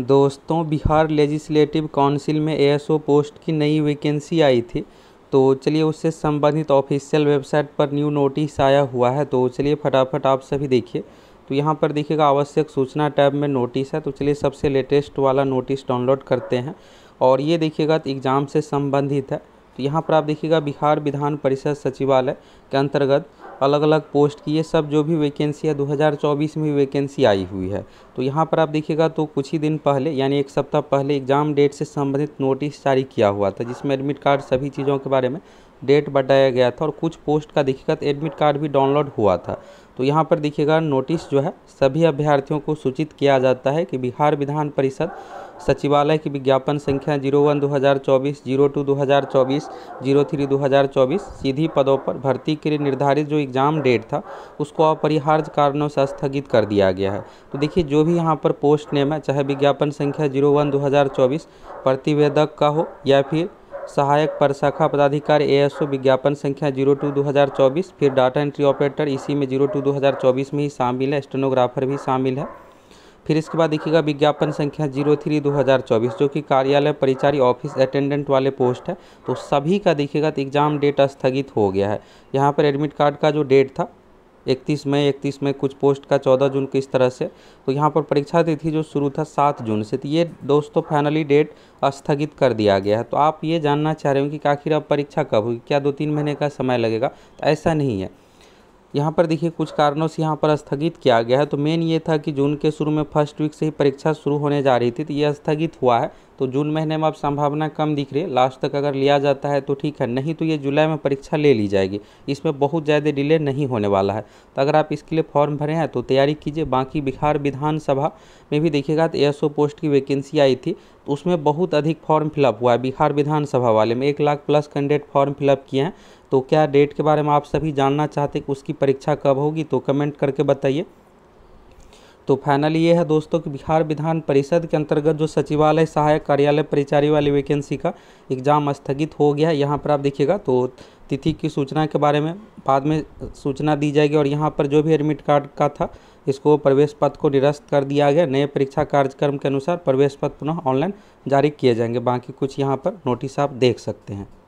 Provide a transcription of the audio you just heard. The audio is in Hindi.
दोस्तों बिहार लेजिस्लेटिव काउंसिल में एएसओ पोस्ट की नई वैकेंसी आई थी तो चलिए उससे संबंधित ऑफिशियल वेबसाइट पर न्यू नोटिस आया हुआ है तो चलिए फटाफट आप सभी देखिए तो यहाँ पर देखिएगा आवश्यक सूचना टैब में नोटिस है तो चलिए सबसे लेटेस्ट वाला नोटिस डाउनलोड करते हैं और ये देखिएगा तो एग्ज़ाम से संबंधित है तो यहाँ पर आप देखिएगा बिहार विधान परिषद सचिवालय के अंतर्गत अलग अलग पोस्ट की ये सब जो भी वैकेंसी है 2024 में भी वैकेंसी आई हुई है तो यहाँ पर आप देखिएगा तो कुछ ही दिन पहले यानी एक सप्ताह पहले एग्ज़ाम डेट से संबंधित नोटिस जारी किया हुआ था जिसमें एडमिट कार्ड सभी चीज़ों के बारे में डेट बताया गया था और कुछ पोस्ट का देखिएगा तो एडमिट कार्ड भी डाउनलोड हुआ था तो यहाँ पर देखिएगा नोटिस जो है सभी अभ्यर्थियों को सूचित किया जाता है कि बिहार विधान परिषद सचिवालय की विज्ञापन संख्या जीरो वन दो हज़ार चौबीस जीरो टू दो हज़ार चौबीस जीरो थ्री दो हज़ार चौबीस सीधी पदों पर भर्ती के लिए निर्धारित जो एग्ज़ाम डेट था उसको अपरिहार्य कारणों से स्थगित कर दिया गया है तो देखिए जो भी यहाँ पर पोस्ट नेम है चाहे विज्ञापन संख्या जीरो वन दो हज़ार चौबीस प्रतिवेदक का हो या फिर सहायक प्रशाखा पदाधिकारी एएसओ विज्ञापन संख्या जीरो टू दो हज़ार चौबीस फिर डाटा एंट्री ऑपरेटर इसी में जीरो टू दो हज़ार चौबीस में ही शामिल है स्टेनोग्राफर भी शामिल है फिर इसके बाद देखिएगा विज्ञापन संख्या जीरो थ्री दो हज़ार चौबीस जो कि कार्यालय परिचारी ऑफिस अटेंडेंट वाले पोस्ट है तो सभी का देखिएगा तो एग्ज़ाम डेट स्थगित हो गया है यहाँ पर एडमिट कार्ड का जो डेट था इकतीस मई इकतीस मई कुछ पोस्ट का चौदह जून किस इस तरह से तो यहाँ पर परीक्षा तिथि जो शुरू था सात जून से तो ये दोस्तों फाइनली डेट स्थगित कर दिया गया है तो आप ये जानना चाह रहे हो कि आखिर अब परीक्षा कब होगी क्या दो तीन महीने का समय लगेगा तो ऐसा नहीं है यहाँ पर देखिए कुछ कारणों से यहाँ पर स्थगित किया गया है तो मेन ये था कि जून के शुरू में फर्स्ट वीक से ही परीक्षा शुरू होने जा रही थी तो ये स्थगित हुआ है तो जून महीने में अब संभावना कम दिख रही है लास्ट तक अगर लिया जाता है तो ठीक है नहीं तो ये जुलाई में परीक्षा ले ली जाएगी इसमें बहुत ज़्यादा डिले नहीं होने वाला है तो अगर आप इसके लिए फॉर्म भरे हैं तो तैयारी कीजिए बाकी बिहार विधानसभा में भी देखिएगा तो एस पोस्ट की वैकेंसी आई थी तो उसमें बहुत अधिक फॉर्म फिलअप हुआ है बिहार विधानसभा वाले में एक lakh plus candidate form fill up किए हैं तो क्या डेट के बारे में आप सभी जानना चाहते कि उसकी परीक्षा कब होगी तो कमेंट करके बताइए तो फाइनल ये है दोस्तों कि बिहार विधान परिषद के अंतर्गत जो सचिवालय सहायक कार्यालय परिचारी वाली वैकेंसी का एग्ज़ाम स्थगित हो गया है यहाँ पर आप देखिएगा तो तिथि की सूचना के बारे में बाद में सूचना दी जाएगी और यहाँ पर जो भी एडमिट कार्ड का था इसको प्रवेश पत्र को निरस्त कर दिया गया नए परीक्षा कार्यक्रम के अनुसार प्रवेश पत्र पुनः ऑनलाइन जारी किए जाएंगे बाकी कुछ यहाँ पर नोटिस आप देख सकते हैं